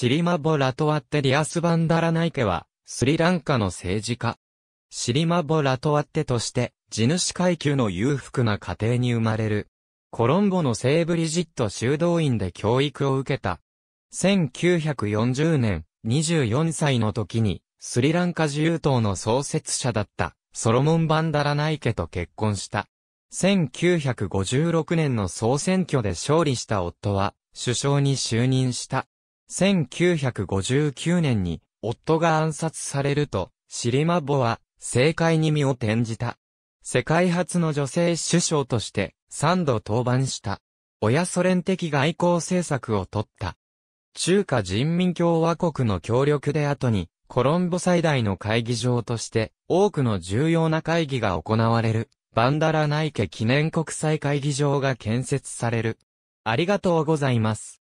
シリマボ・ラトワッテ・ディアス・バンダラナイケは、スリランカの政治家。シリマボ・ラトワッテとして、地主階級の裕福な家庭に生まれる。コロンボの聖ブリジット修道院で教育を受けた。1940年、24歳の時に、スリランカ自由党の創設者だった、ソロモン・バンダラナイケと結婚した。1956年の総選挙で勝利した夫は、首相に就任した。1959年に夫が暗殺されると、シリマボは政界に身を転じた。世界初の女性首相として3度登板した。親ソ連的外交政策を取った。中華人民共和国の協力で後に、コロンボ最大の会議場として、多くの重要な会議が行われる、バンダラ内家記念国際会議場が建設される。ありがとうございます。